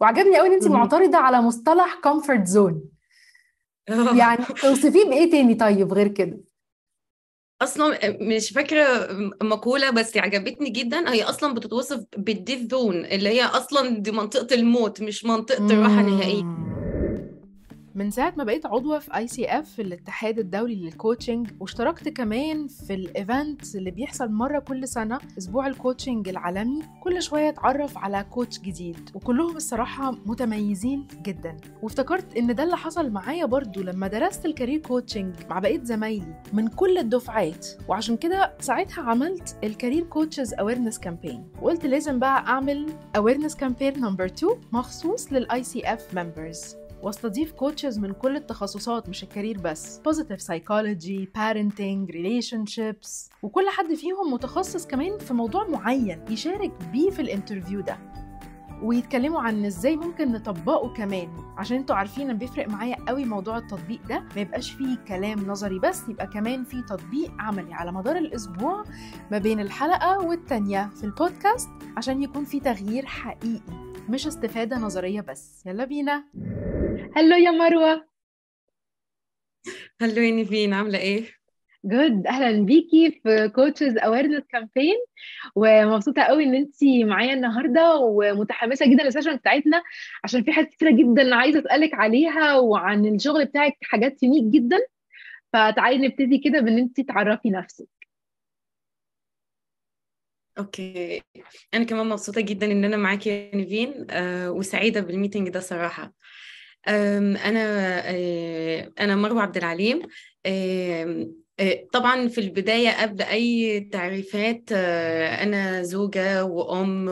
وعجبني قوي ان انت معترضه على مصطلح كومفورت زون يعني اوصفيه بايه تاني طيب غير كده اصلا آه، مش فاكره مقوله بس عجبتني جدا هي اصلا بتتوصف بالديث زون اللي هي اصلا دي منطقه الموت مش منطقه الراحه نهائيا من ساعة ما بقيت عضوة في اي سي اف الاتحاد الدولي للكوتشنج واشتركت كمان في الايفنت اللي بيحصل مرة كل سنة اسبوع الكوتشنج العالمي كل شوية اتعرف على كوتش جديد وكلهم الصراحة متميزين جدا وافتكرت ان ده اللي حصل معايا برضو لما درست الكارير كوتشنج مع بقية زمايلي من كل الدفعات وعشان كده ساعتها عملت الكارير كوتشز اويرنس كامبين وقلت لازم بقى اعمل اويرنس كامبين نمبر 2 مخصوص للاي سي اف ممبرز واستضيف كوتشز من كل التخصصات مش الكارير بس بوزيتيف سايكولوجي ريليشن شيبس وكل حد فيهم متخصص كمان في موضوع معين يشارك بيه في الانترفيو ده ويتكلموا عن ازاي ممكن نطبقه كمان عشان انتوا عارفين ان بيفرق معايا قوي موضوع التطبيق ده ما يبقاش فيه كلام نظري بس يبقى كمان فيه تطبيق عملي على مدار الاسبوع ما بين الحلقه والتانيه في البودكاست عشان يكون فيه تغيير حقيقي مش استفاده نظريه بس يلا بينا هلو يا مروة هلو يا نيفين عاملة ايه؟ جود اهلا بيكي في كوتشز اويرنس كامبين ومبسوطه قوي ان انت معايا النهارده ومتحمسه جدا للسيشن بتاعتنا عشان في حاجات كتيره جدا عايزه اسالك عليها وعن الشغل بتاعك حاجات يونيك جدا فتعالي نبتدي كده بان انت تعرفي نفسك اوكي انا كمان مبسوطه جدا ان انا معاكي يا نيفين آه وسعيده بالميتنج ده صراحه انا آه، انا مروه عبد العليم آه، طبعا في البداية قبل أي تعريفات آه، أنا زوجة وأم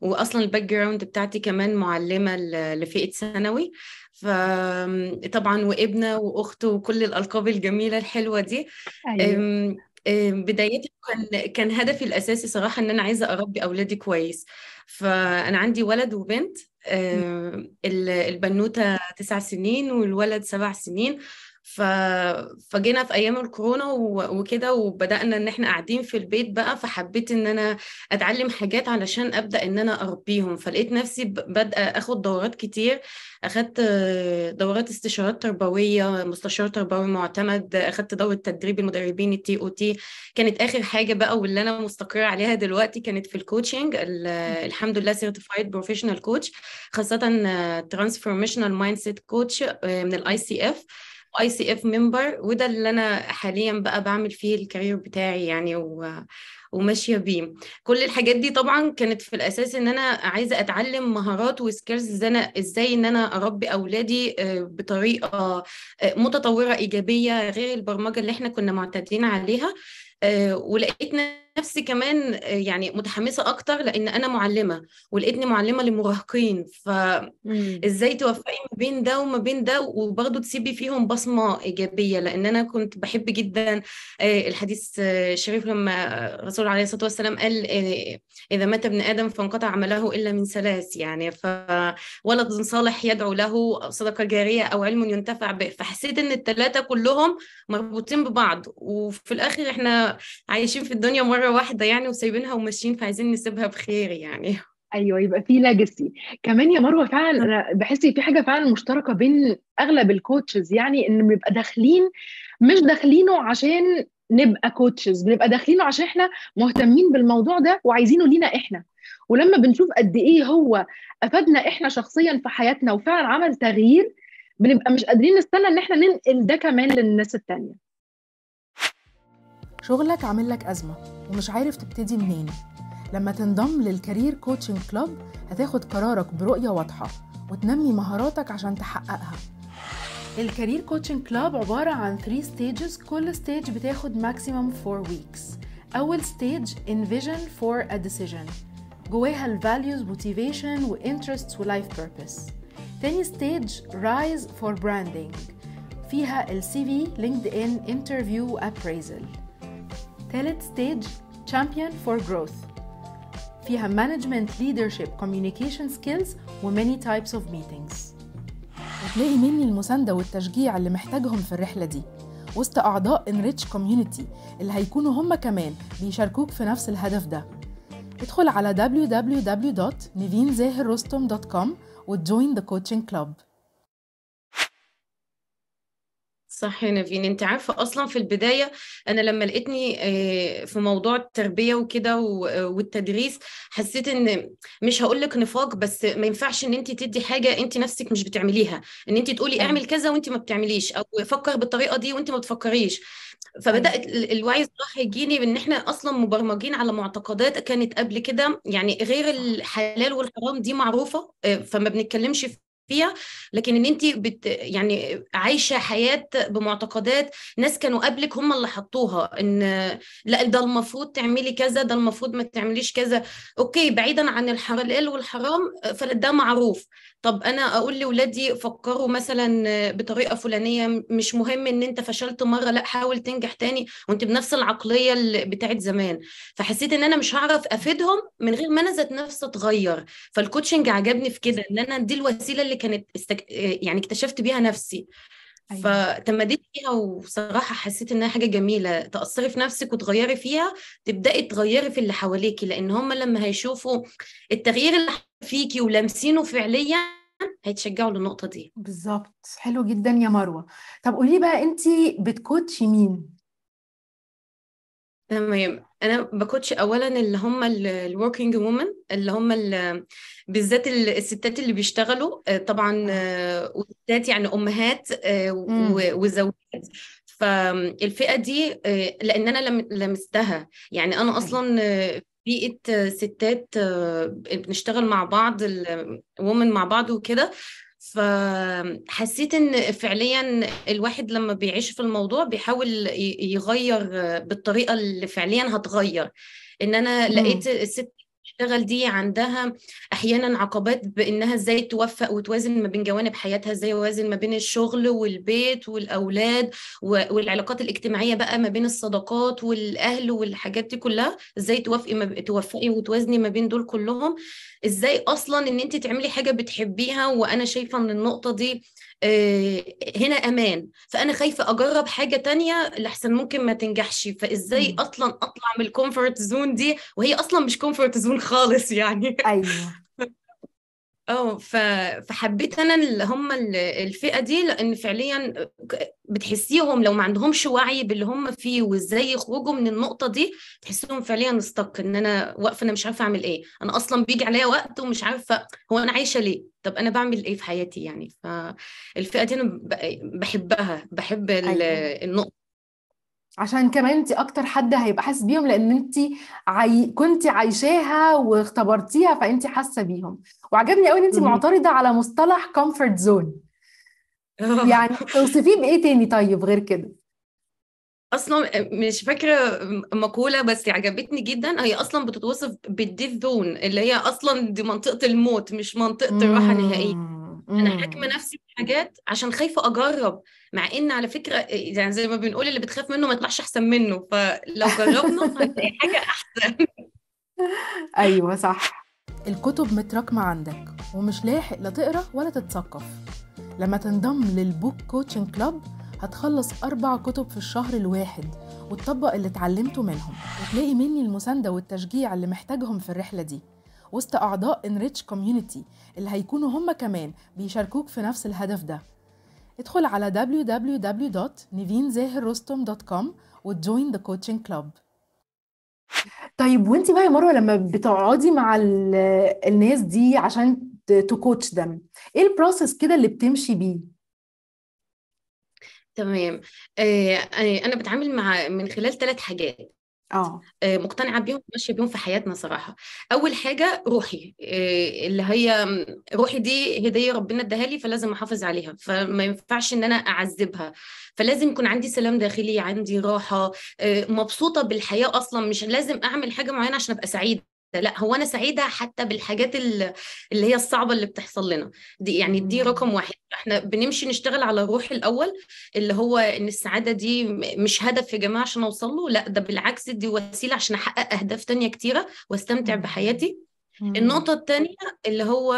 وأصلا الباك جراوند بتاعتي كمان معلمة لفئة ثانوي فطبعا وابنة وأخت وكل الألقاب الجميلة الحلوة دي أيوة. بدايتي كان كان هدفي الأساسي صراحة إن أنا عايزة أربي أولادي كويس فأنا عندي ولد وبنت آه، البنوتة تسع سنين والولد سبع سنين ف... فجينا في ايام الكورونا و... وكده وبدانا ان احنا قاعدين في البيت بقى فحبيت ان انا اتعلم حاجات علشان ابدا ان انا اربيهم فلقيت نفسي بادئه اخد دورات كتير اخدت دورات استشارات تربويه مستشار تربوي معتمد اخدت دوره تدريب المدربين التي او تي كانت اخر حاجه بقى واللي انا مستقره عليها دلوقتي كانت في الكوتشنج الحمد لله سيرتيفايد بروفيشنال كوتش خاصه ترانسفورميشنال مايند سيت كوتش من الاي سي اف اي سي اف ممبر وده اللي انا حاليا بقى بعمل فيه الكارير بتاعي يعني و... وماشيه بيه كل الحاجات دي طبعا كانت في الاساس ان انا عايزه اتعلم مهارات وسكيلز انا ازاي ان انا اربي اولادي آه، بطريقه آه، متطوره ايجابيه غير البرمجه اللي احنا كنا معتادين عليها آه، ولقيت نفسي كمان آه، يعني متحمسه اكتر لان انا معلمه ولقيتني معلمه لمراهقين فازاي توفقي ما بين ده وما بين ده وبرضه تسيبي فيهم بصمه ايجابيه لان انا كنت بحب جدا آه، الحديث آه، الشريف لما الرسول عليه الصلاه والسلام قال اذا مات ابن ادم فانقطع عمله الا من ثلاث يعني فولد صالح يدعو له صدقه جاريه او علم ينتفع به فحسيت ان الثلاثه كلهم مربوطين ببعض وفي الاخر احنا عايشين في الدنيا مره مره واحده يعني وسايبينها وماشيين فعايزين نسيبها بخير يعني ايوه يبقى في ليجاسي كمان يا مروه فعلا انا بحس في حاجه فعلا مشتركه بين اغلب الكوتشز يعني ان بيبقى داخلين مش داخلينه عشان نبقى كوتشز بنبقى داخلينه عشان احنا مهتمين بالموضوع ده وعايزينه لينا احنا ولما بنشوف قد ايه هو افادنا احنا شخصيا في حياتنا وفعلا عمل تغيير بنبقى مش قادرين نستنى ان احنا ننقل ده كمان للناس التانية شغلك عامل لك أزمة ومش عارف تبتدي منين لما تنضم للكارير كوتشنج كلاب هتاخد قرارك برؤية واضحة وتنمي مهاراتك عشان تحققها الكارير كوتشنج كلاب عبارة عن 3 ستيجز كل ستيج بتاخد ماكسيمم 4 ويكس أول ستيج envision for a decision جواها الفاليوز موتيفيشن وانترستس ولايف بيربس تاني ستيج رايز فور براندنج فيها السي في لينكد ان انترفيو وابريزل ثالث ستيج Champion for Growth فيها Management, Leadership, Communication Skills و many types of meetings هتلاقي مني المساندة والتشجيع اللي محتاجهم في الرحلة دي وسط أعضاء Enrich Community اللي هيكونوا هم كمان بيشاركوك في نفس الهدف ده ادخل على www.nevinzahirrostom.com join The Coaching Club صح يا نفين انت عارفه اصلا في البدايه انا لما لقيتني آه، في موضوع التربيه وكده والتدريس حسيت ان مش هقول لك نفاق بس ما ينفعش ان انت تدي حاجه انت نفسك مش بتعمليها ان انت تقولي اعمل كذا وانت ما بتعمليش او فكر بالطريقه دي وانت ما بتفكريش فبدات الوعي الصح يجيني بان احنا اصلا مبرمجين على معتقدات كانت قبل كده يعني غير الحلال والحرام دي معروفه آه، فما بنتكلمش فيها لكن ان انت بت يعني عايشه حياه بمعتقدات ناس كانوا قبلك هم اللي حطوها ان لا ده المفروض تعملي كذا ده المفروض ما تعمليش كذا اوكي بعيدا عن الحلال والحرام فده معروف طب انا اقول لاولادي فكروا مثلا بطريقه فلانيه مش مهم ان انت فشلت مره لا حاول تنجح تاني وانت بنفس العقليه بتاعت زمان فحسيت ان انا مش هعرف افيدهم من غير ما انا ذات نفسي اتغير فالكوتشنج عجبني في كده ان انا دي الوسيله اللي اللي كانت استك... يعني اكتشفت بيها نفسي أيوة. فتمديت فيها وصراحة حسيت إنها حاجة جميلة تأثري في نفسك وتغيري فيها تبدأي تغيري في اللي حواليكي لأن هم لما هيشوفوا التغيير اللي فيكي ولامسينه فعليا هيتشجعوا للنقطة دي بالظبط حلو جدا يا مروة طب قولي بقى أنت بتكوتشي مين؟ تمام انا بكوتش اولا اللي هم الوركينج وومن اللي هم بالذات الستات اللي بيشتغلوا آه، طبعا آه. آه، وستات يعني امهات وزوجات فالفئه دي لان انا لمستها يعني انا اصلا بيئه ستات بنشتغل مع بعض وومن مع بعض وكده فحسيت ان فعليا الواحد لما بيعيش في الموضوع بيحاول يغير بالطريقه اللي فعليا هتغير ان انا لقيت الست تشتغل دي عندها احيانا عقبات بانها ازاي توفق وتوازن ما بين جوانب حياتها ازاي توازن ما بين الشغل والبيت والاولاد والعلاقات الاجتماعيه بقى ما بين الصداقات والاهل والحاجات دي كلها ازاي توفقي ما توفقي وتوازني ما بين دول كلهم ازاي اصلا ان انت تعملي حاجه بتحبيها وانا شايفه ان النقطه دي آه، هنا امان فانا خايفه اجرب حاجه تانية لحسن ممكن ما تنجحش فازاي اصلا اطلع من الكومفورت زون دي وهي اصلا مش كومفورت زون خالص يعني ايوه اه فحبيت انا اللي هم الفئه دي لان فعليا بتحسيهم لو ما عندهمش وعي باللي هم فيه وازاي يخرجوا من النقطه دي تحسهم فعليا استك ان انا واقفه انا مش عارفه اعمل ايه انا اصلا بيجي عليا وقت ومش عارفه هو انا عايشه ليه طب انا بعمل ايه في حياتي يعني فالفئه دي انا بحبها بحب أيوة. النقطه عشان كمان انت اكتر حد هيبقى حاسس بيهم لان انت عاي... كنت عايشاها واختبرتيها فانت حاسه بيهم وعجبني قوي ان انت معترضه على مصطلح كومفورت زون آه. يعني توصفيه بايه تاني طيب غير كده اصلا آه، مش فاكره مقوله بس عجبتني جدا هي اصلا بتتوصف بالديف زون اللي هي اصلا دي منطقه الموت مش منطقه الراحه نهائيا انا حاكمه نفسي بحاجات عشان خايفه اجرب مع ان على فكره يعني زي ما بنقول اللي بتخاف منه ما يطلعش احسن منه فلو جربنا هتلاقي حاجه احسن ايوه صح الكتب متراكمه عندك ومش لاحق لا تقرا ولا تتثقف لما تنضم للبوك كوتشنج كلاب هتخلص أربع كتب في الشهر الواحد وتطبق اللي اتعلمته منهم وتلاقي مني المساندة والتشجيع اللي محتاجهم في الرحلة دي وسط أعضاء Enrich Community اللي هيكونوا هم كمان بيشاركوك في نفس الهدف ده ادخل على www.nivinzahirrostom.com وتجوين ذا كوتشنج كلاب طيب وانت بقى يا مروه لما بتقعدي مع الناس دي عشان تكوتش دم ايه البروسيس كده اللي بتمشي بيه تمام آه، آه، انا بتعامل مع من خلال ثلاث حاجات آه. اه مقتنعه بيهم ماشيه بيهم في حياتنا صراحه اول حاجه روحي آه، اللي هي روحي دي هديه ربنا اداها لي فلازم احافظ عليها فما ينفعش ان انا اعذبها فلازم يكون عندي سلام داخلي عندي راحه آه، مبسوطه بالحياه اصلا مش لازم اعمل حاجه معينه عشان ابقى سعيده لا هو انا سعيده حتى بالحاجات اللي هي الصعبه اللي بتحصل لنا دي يعني دي رقم واحد احنا بنمشي نشتغل على الروح الاول اللي هو ان السعاده دي مش هدف يا جماعه عشان اوصل له لا ده بالعكس دي وسيله عشان احقق اهداف تانية كتيره واستمتع بحياتي النقطه الثانيه اللي هو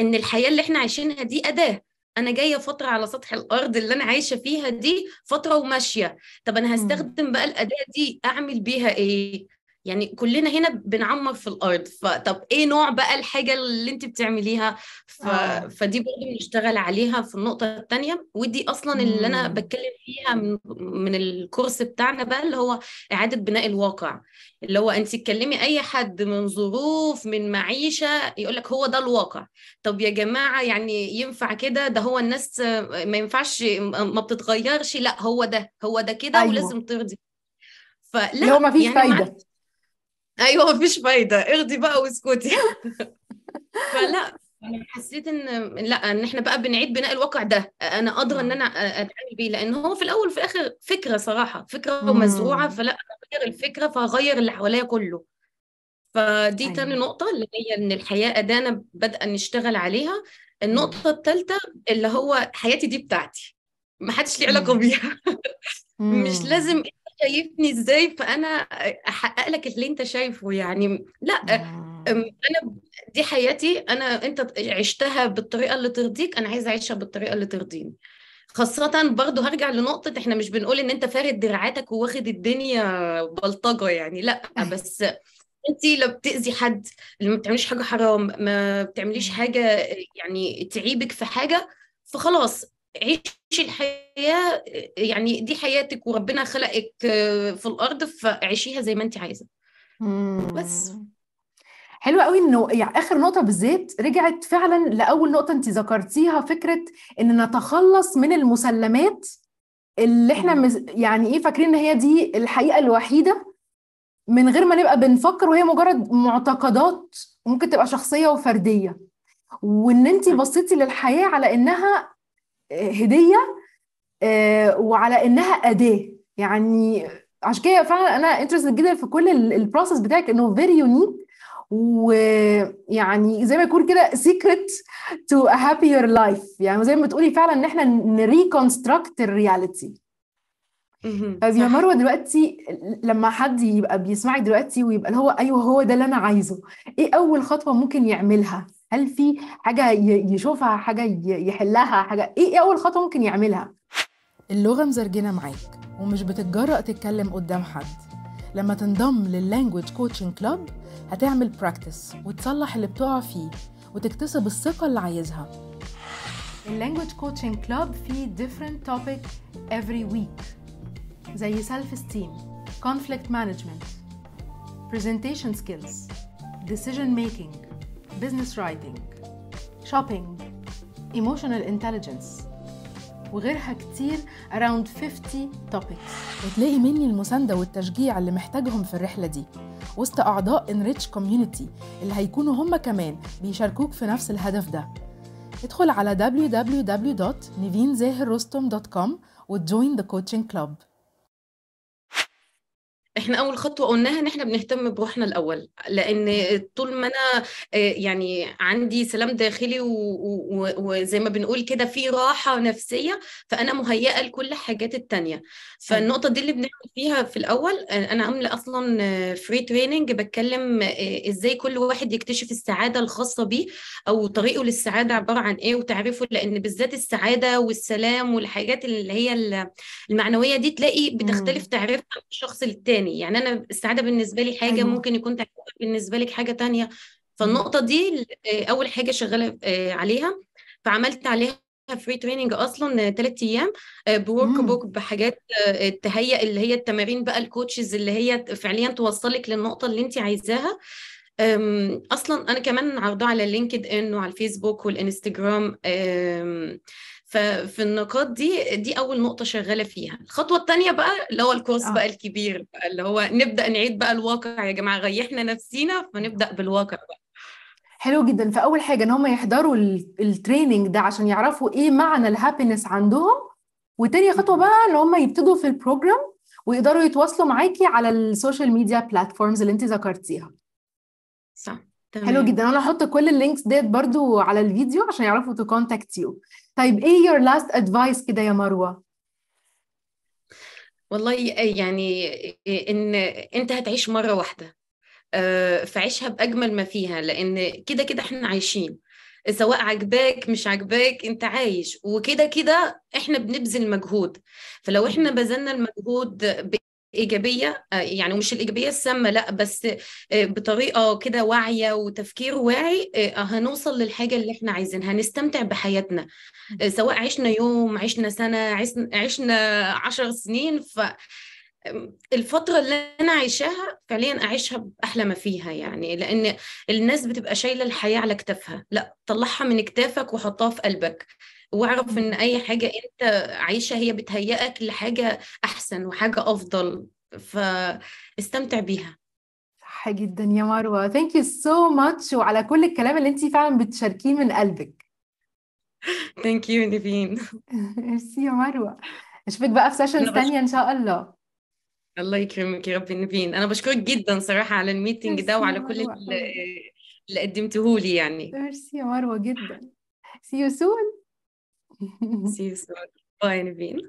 ان الحياه اللي احنا عايشينها دي اداه انا جايه فتره على سطح الارض اللي انا عايشه فيها دي فتره وماشيه طب انا هستخدم بقى الاداه دي اعمل بيها ايه يعني كلنا هنا بنعمر في الارض فطب ايه نوع بقى الحاجه اللي انت بتعمليها ف... آه. فدي برضه بنشتغل عليها في النقطه الثانيه ودي اصلا اللي انا بتكلم فيها من, من الكورس بتاعنا بقى اللي هو اعاده بناء الواقع اللي هو انت تكلمي اي حد من ظروف من معيشه يقول لك هو ده الواقع طب يا جماعه يعني ينفع كده ده هو الناس ما ينفعش ما بتتغيرش لا هو ده هو ده كده أيوة. ولازم ترضي فلا هو ما فيش يعني فايده ايوه مفيش فايده اخدي بقى واسكتي فلا انا حسيت ان لا ان احنا بقى بنعيد بناء الواقع ده انا قادره ان انا اتعامل بيه لان هو في الاول وفي الاخر فكره صراحه فكره مزروعه فلا اغير الفكره فهغير اللي حواليا كله فدي أيوة. تاني نقطه اللي هي ان الحياه ادانا بدأ نشتغل عليها النقطه الثالثه اللي هو حياتي دي بتاعتي ما حدش ليه علاقه بيها مش لازم شايفني ازاي فانا احقق لك اللي انت شايفه يعني لا انا دي حياتي انا انت عشتها بالطريقه اللي ترضيك انا عايزه اعيشها بالطريقه اللي ترضيني خاصة برضه هرجع لنقطة احنا مش بنقول ان انت فارد دراعاتك وواخد الدنيا بلطجة يعني لا بس انت لو بتأذي حد ما بتعمليش حاجة حرام ما بتعمليش حاجة يعني تعيبك في حاجة فخلاص عيشي الحياه يعني دي حياتك وربنا خلقك آه، في الارض فعيشيها زي ما انت عايزه بس حلوة قوي انه يعني اخر نقطه بالذات رجعت فعلا لاول نقطه انت ذكرتيها فكره ان نتخلص من المسلمات اللي احنا مز... يعني ايه فاكرين ان هي دي الحقيقه الوحيده من غير ما نبقى بنفكر وهي مجرد معتقدات ممكن تبقى شخصيه وفرديه وان انت بصيتي للحياه على انها هديه آه، وعلى انها اداه يعني عشان كده فعلا انا انترستد جدا في كل البروسيس بتاعك انه فيري يونيك ويعني زي ما يكون كده سيكريت تو ا هابير لايف يعني زي ما تقولي فعلا ان احنا نريكونستراكت الرياليتي طيب يا مروه دلوقتي لما حد يبقى بيسمعك دلوقتي ويبقى اللي هو ايوه هو ده اللي انا عايزه ايه اول خطوه ممكن يعملها هل في حاجه يشوفها حاجه يحلها حاجه ايه،, ايه اول خطوه ممكن يعملها اللغه مزرجنه معاك ومش بتتجرأ تتكلم قدام حد لما تنضم لللانجوج كوتشنج كلاب هتعمل براكتس وتصلح اللي بتقع فيه وتكتسب الثقه اللي عايزها اللانجوج كوتشنج كلاب فيه different topic every week زي self esteem conflict management presentation skills decision making بزنس رايتنج شوبينج ايموشنال انتليجنس وغيرها كتير around 50 topics وتلاقي مني المساندة والتشجيع اللي محتاجهم في الرحلة دي وسط أعضاء Enrich Community اللي هيكونوا هم كمان بيشاركوك في نفس الهدف ده ادخل على www.nivinzahirrostom.com وتجوين The Coaching Club احنا اول خطوه قلناها ان احنا بنهتم بروحنا الاول لان طول ما انا آه، يعني عندي سلام داخلي وزي ما بنقول كده في راحه نفسيه فانا مهيئه لكل الحاجات التانية فالنقطه دي اللي بنعمل فيها في الاول آه، انا عامله اصلا فري آه، تريننج بتكلم ازاي كل واحد يكتشف السعاده الخاصه بيه او طريقه للسعاده عباره عن ايه وتعريفه لان بالذات السعاده والسلام والحاجات اللي هي المعنويه دي تلاقي بتختلف تعريفها من شخص للتاني تاني يعني انا السعاده بالنسبه لي حاجه أيوه. ممكن يكون تعبان بالنسبه لك حاجه تانية فالنقطه دي آه، اول حاجه شغاله آه، عليها فعملت عليها فري تريننج اصلا ثلاث آه، ايام بورك بوك بحاجات تهيئ اللي هي التمارين بقى الكوتشز اللي هي فعليا توصلك للنقطه اللي انت عايزاها اصلا انا كمان عرضه على لينكد ان وعلى الفيسبوك والانستجرام ففي النقاط دي دي اول نقطه شغاله فيها الخطوه الثانيه بقى اللي هو الكورس آه. بقى الكبير بقى اللي هو نبدا نعيد بقى الواقع يا جماعه ريحنا نفسينا فنبدا بالواقع بقى حلو جدا فاول حاجه ان هم يحضروا التريننج ده عشان يعرفوا ايه معنى الهابينس عندهم وتاني خطوه بقى ان هم يبتدوا في البروجرام ويقدروا يتواصلوا معاكي على السوشيال ميديا بلاتفورمز اللي انت ذكرتيها صح حلو جدا انا هحط كل اللينكس ديت برضو على الفيديو عشان يعرفوا تو كونتاكت يو طيب ايه يور لاست ادفايس كده يا مروه والله إيه يعني إيه، ان انت هتعيش مره واحده آه، فعيشها باجمل ما فيها لان كده كده احنا عايشين سواء عجباك مش عجباك انت عايش وكده كده احنا بنبذل مجهود فلو احنا بذلنا المجهود ايجابيه آه، يعني مش الايجابيه السامه لا بس آه، بطريقه كده واعيه وتفكير واعي آه، هنوصل للحاجه اللي احنا عايزينها هنستمتع بحياتنا سواء عشنا يوم عشنا سنه عشنا عشر سنين ف الفترة اللي أنا عايشاها فعليا أعيشها بأحلى ما فيها يعني لأن الناس بتبقى شايلة الحياة على كتافها لا طلعها من كتافك وحطها في قلبك واعرف ان اي حاجه انت عايشة هي بتهيئك لحاجه احسن وحاجه افضل فاستمتع بيها صح جدا يا مروه ثانك يو سو ماتش وعلى كل الكلام اللي انت فعلا بتشاركيه من قلبك ثانك يو نيفين ميرسي يا مروه اشوفك بقى في سيشنز ثانية ان شاء الله الله يكرمك يا رب نيفين انا بشكرك جدا صراحه على الميتنج ده وعلى كل اللي قدمته لي يعني ميرسي يا مروه جدا سي يو soon See you soon. Bye, Naveen.